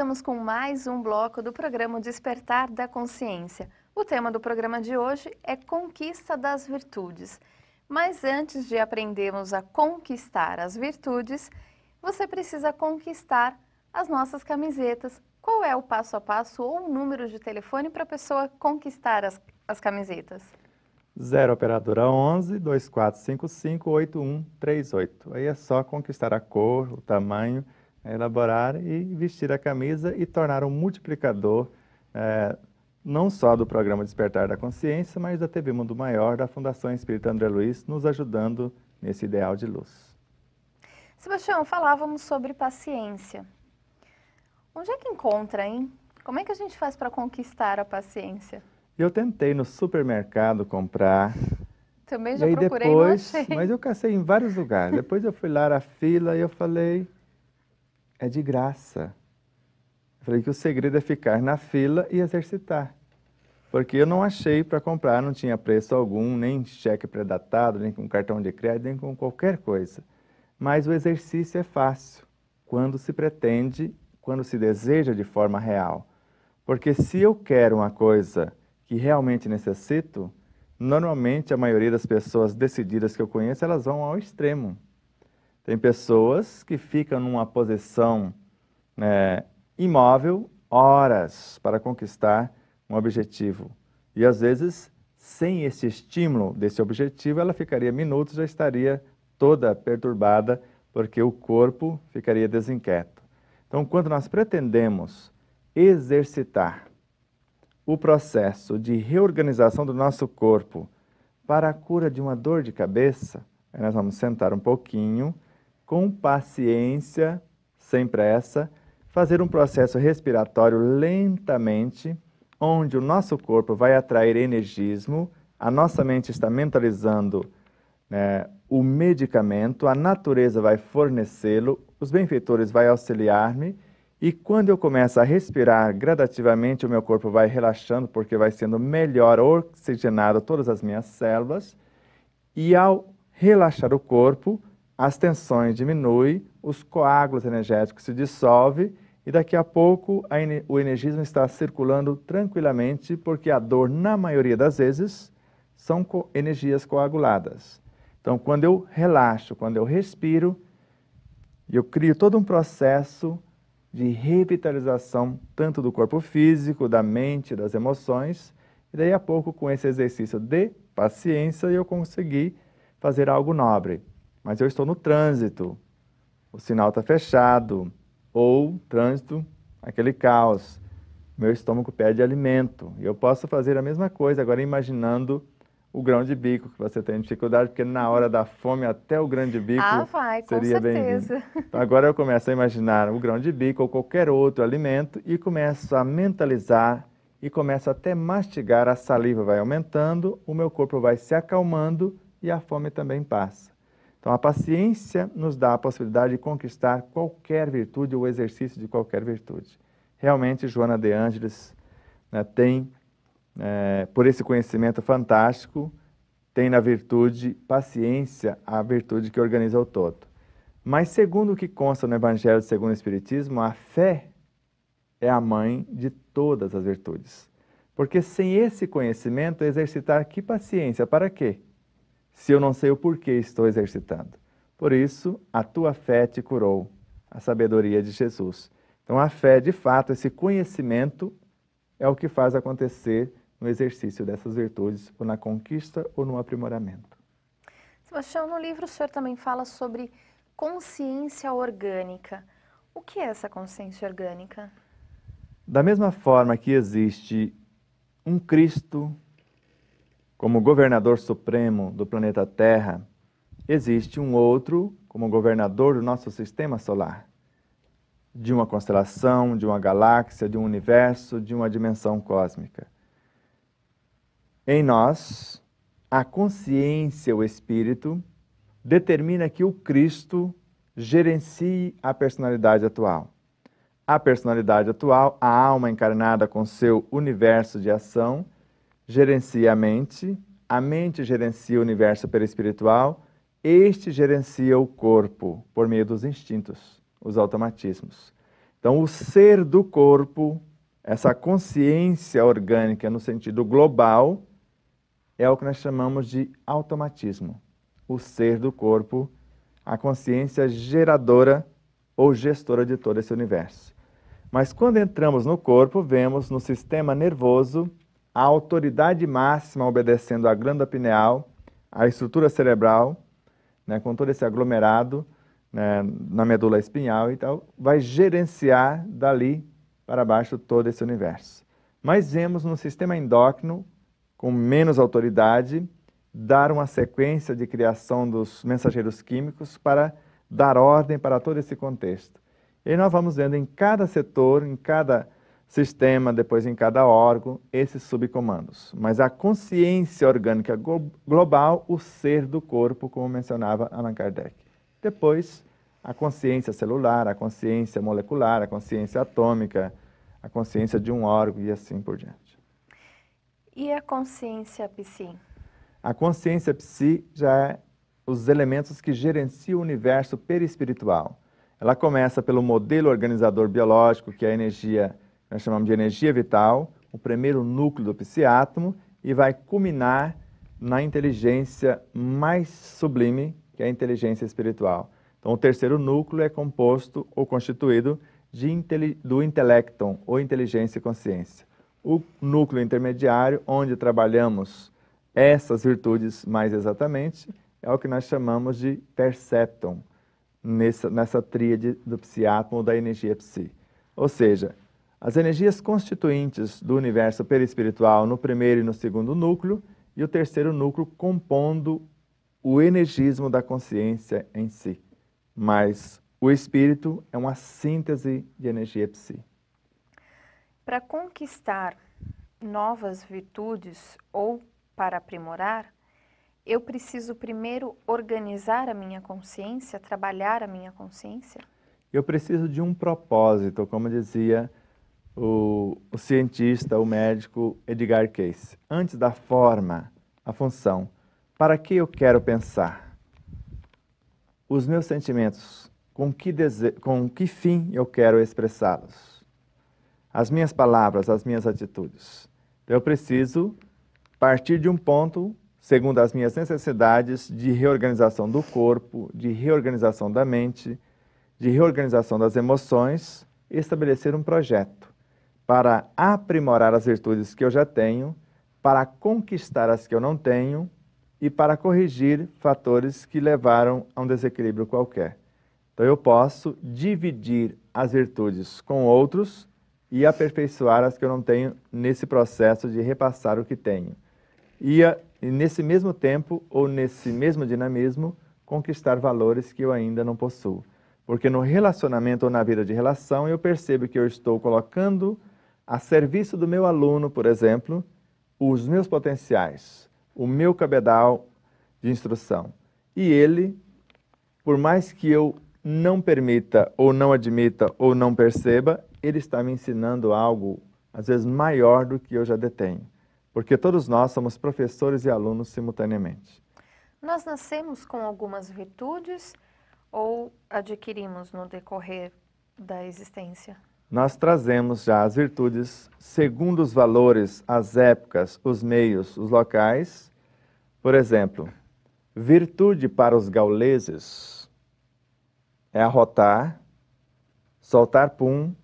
voltamos com mais um bloco do programa Despertar da Consciência. O tema do programa de hoje é Conquista das Virtudes. Mas antes de aprendermos a conquistar as virtudes, você precisa conquistar as nossas camisetas. Qual é o passo a passo ou o número de telefone para a pessoa conquistar as, as camisetas? 0 operadora 11 2455 8138. Aí é só conquistar a cor, o tamanho eh, elaborar e vestir a camisa e tornar um multiplicador é, não só do programa Despertar da Consciência, mas da TV Mundo Maior, da Fundação Espírita André Luiz, nos ajudando nesse ideal de luz. Sebastião, falávamos sobre paciência. Onde é que encontra, hein? Como é que a gente faz para conquistar a paciência? Eu tentei no supermercado comprar. Também já e aí procurei, depois, Mas eu cacei em vários lugares. depois eu fui lá na fila e eu falei, é de graça. Eu falei que o segredo é ficar na fila e exercitar. Porque eu não achei para comprar, não tinha preço algum, nem cheque predatado, nem com cartão de crédito, nem com qualquer coisa. Mas o exercício é fácil quando se pretende, quando se deseja de forma real. Porque se eu quero uma coisa que realmente necessito, normalmente a maioria das pessoas decididas que eu conheço, elas vão ao extremo. Tem pessoas que ficam numa posição é, imóvel horas para conquistar um objetivo. E às vezes, sem esse estímulo desse objetivo, ela ficaria minutos, já estaria toda perturbada, porque o corpo ficaria desinquieto. Então, quando nós pretendemos exercitar o processo de reorganização do nosso corpo para a cura de uma dor de cabeça, nós vamos sentar um pouquinho, com paciência, sem pressa, fazer um processo respiratório lentamente, onde o nosso corpo vai atrair energismo, a nossa mente está mentalizando né, o medicamento, a natureza vai fornecê-lo, os benfeitores vão auxiliar-me, e quando eu começo a respirar gradativamente, o meu corpo vai relaxando, porque vai sendo melhor oxigenado todas as minhas células, e ao relaxar o corpo, as tensões diminuem, os coágulos energéticos se dissolvem e daqui a pouco a, o energismo está circulando tranquilamente porque a dor, na maioria das vezes, são co energias coaguladas. Então, quando eu relaxo, quando eu respiro, eu crio todo um processo de revitalização tanto do corpo físico, da mente, das emoções. E daí a pouco, com esse exercício de paciência, eu consegui fazer algo nobre mas eu estou no trânsito, o sinal está fechado, ou trânsito, aquele caos, meu estômago pede alimento. E eu posso fazer a mesma coisa agora imaginando o grão de bico que você tem dificuldade, porque na hora da fome até o grão de bico ah, vai, seria bem Então, agora eu começo a imaginar o grão de bico ou qualquer outro alimento e começo a mentalizar e começo até mastigar, a saliva vai aumentando, o meu corpo vai se acalmando e a fome também passa. Então, a paciência nos dá a possibilidade de conquistar qualquer virtude ou exercício de qualquer virtude. Realmente, Joana de Ângeles né, tem, é, por esse conhecimento fantástico, tem na virtude paciência, a virtude que organiza o todo. Mas, segundo o que consta no Evangelho segundo o Espiritismo, a fé é a mãe de todas as virtudes. Porque sem esse conhecimento, exercitar que paciência? Para quê? se eu não sei o porquê estou exercitando. Por isso, a tua fé te curou, a sabedoria de Jesus. Então, a fé, de fato, esse conhecimento é o que faz acontecer no exercício dessas virtudes, ou na conquista ou no aprimoramento. Sebastião, no livro o senhor também fala sobre consciência orgânica. O que é essa consciência orgânica? Da mesma forma que existe um Cristo como governador supremo do planeta Terra, existe um outro como governador do nosso sistema solar, de uma constelação, de uma galáxia, de um universo, de uma dimensão cósmica. Em nós, a consciência, o espírito, determina que o Cristo gerencie a personalidade atual. A personalidade atual, a alma encarnada com seu universo de ação, gerencia a mente, a mente gerencia o universo perispiritual, este gerencia o corpo por meio dos instintos, os automatismos. Então, o ser do corpo, essa consciência orgânica no sentido global, é o que nós chamamos de automatismo. O ser do corpo, a consciência geradora ou gestora de todo esse universo. Mas quando entramos no corpo, vemos no sistema nervoso a autoridade máxima obedecendo à glândula pineal, à estrutura cerebral, né, com todo esse aglomerado né, na medula espinhal e tal, vai gerenciar dali para baixo todo esse universo. Mas vemos no sistema endócrino, com menos autoridade, dar uma sequência de criação dos mensageiros químicos para dar ordem para todo esse contexto. E nós vamos vendo em cada setor, em cada sistema, depois em cada órgão, esses subcomandos. Mas a consciência orgânica global, o ser do corpo, como mencionava Allan Kardec. Depois, a consciência celular, a consciência molecular, a consciência atômica, a consciência de um órgão e assim por diante. E a consciência psi? A consciência psi já é os elementos que gerenciam o universo perispiritual. Ela começa pelo modelo organizador biológico, que é a energia nós chamamos de energia vital, o primeiro núcleo do psiátomo, e vai culminar na inteligência mais sublime, que é a inteligência espiritual. Então, o terceiro núcleo é composto ou constituído de, do intelecton, ou inteligência e consciência. O núcleo intermediário, onde trabalhamos essas virtudes mais exatamente, é o que nós chamamos de percepton, nessa, nessa tríade do psiátomo ou da energia psi. Ou seja, as energias constituintes do universo perispiritual no primeiro e no segundo núcleo, e o terceiro núcleo compondo o energismo da consciência em si. Mas o espírito é uma síntese de energia psi. Para conquistar novas virtudes ou para aprimorar, eu preciso primeiro organizar a minha consciência, trabalhar a minha consciência? Eu preciso de um propósito, como dizia o, o cientista, o médico Edgar Cayce. Antes da forma, a função. Para que eu quero pensar? Os meus sentimentos, com que, dese... com que fim eu quero expressá-los? As minhas palavras, as minhas atitudes. eu preciso partir de um ponto, segundo as minhas necessidades, de reorganização do corpo, de reorganização da mente, de reorganização das emoções, estabelecer um projeto para aprimorar as virtudes que eu já tenho, para conquistar as que eu não tenho e para corrigir fatores que levaram a um desequilíbrio qualquer. Então eu posso dividir as virtudes com outros e aperfeiçoar as que eu não tenho nesse processo de repassar o que tenho. E, ah, e nesse mesmo tempo, ou nesse mesmo dinamismo, conquistar valores que eu ainda não possuo. Porque no relacionamento ou na vida de relação, eu percebo que eu estou colocando a serviço do meu aluno, por exemplo, os meus potenciais, o meu cabedal de instrução. E ele, por mais que eu não permita, ou não admita, ou não perceba, ele está me ensinando algo, às vezes, maior do que eu já detenho. Porque todos nós somos professores e alunos simultaneamente. Nós nascemos com algumas virtudes ou adquirimos no decorrer da existência? nós trazemos já as virtudes segundo os valores, as épocas, os meios, os locais. Por exemplo, virtude para os gauleses é arrotar, soltar pum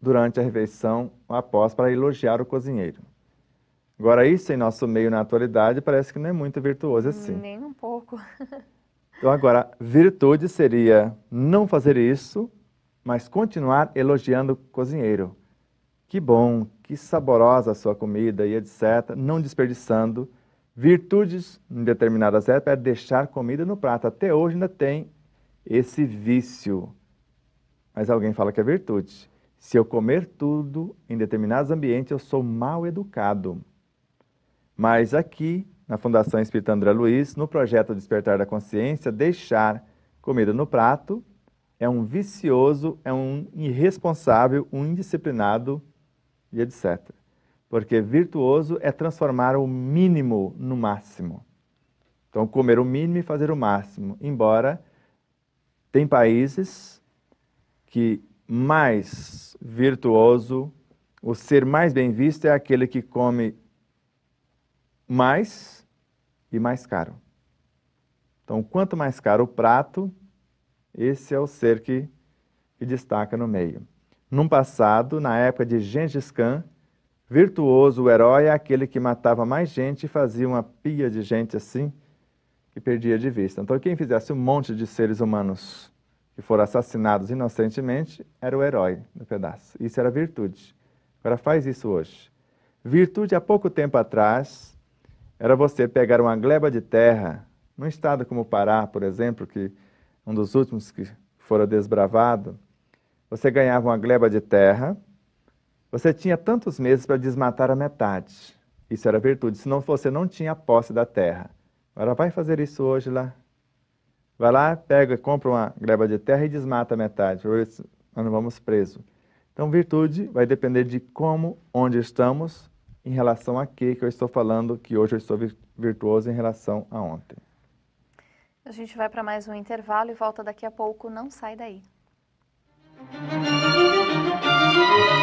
durante a refeição após para elogiar o cozinheiro. Agora, isso em nosso meio na atualidade parece que não é muito virtuoso hum, assim. Nem um pouco. então, agora, virtude seria não fazer isso mas continuar elogiando o cozinheiro. Que bom, que saborosa a sua comida e etc., não desperdiçando. Virtudes em determinadas épocas é deixar comida no prato. Até hoje ainda tem esse vício. Mas alguém fala que é virtude. Se eu comer tudo em determinados ambientes, eu sou mal educado. Mas aqui, na Fundação Espírita André Luiz, no projeto Despertar da Consciência, deixar comida no prato é um vicioso, é um irresponsável, um indisciplinado e etc. Porque virtuoso é transformar o mínimo no máximo. Então, comer o mínimo e fazer o máximo. Embora tem países que mais virtuoso, o ser mais bem visto é aquele que come mais e mais caro. Então, quanto mais caro o prato, esse é o ser que, que destaca no meio. Num passado, na época de Gengis Khan, virtuoso, o herói é aquele que matava mais gente e fazia uma pia de gente assim que perdia de vista. Então, quem fizesse um monte de seres humanos que foram assassinados inocentemente era o herói no pedaço. Isso era virtude. Agora, faz isso hoje. Virtude, há pouco tempo atrás, era você pegar uma gleba de terra, num estado como o Pará, por exemplo, que um dos últimos que fora desbravado, você ganhava uma gleba de terra, você tinha tantos meses para desmatar a metade. Isso era virtude, senão você não tinha posse da terra. Agora vai fazer isso hoje lá. Vai lá, pega, compra uma gleba de terra e desmata a metade, nós não vamos preso. Então, virtude vai depender de como, onde estamos, em relação a que, que eu estou falando, que hoje eu estou virtuoso em relação a ontem. A gente vai para mais um intervalo e volta daqui a pouco. Não sai daí. Música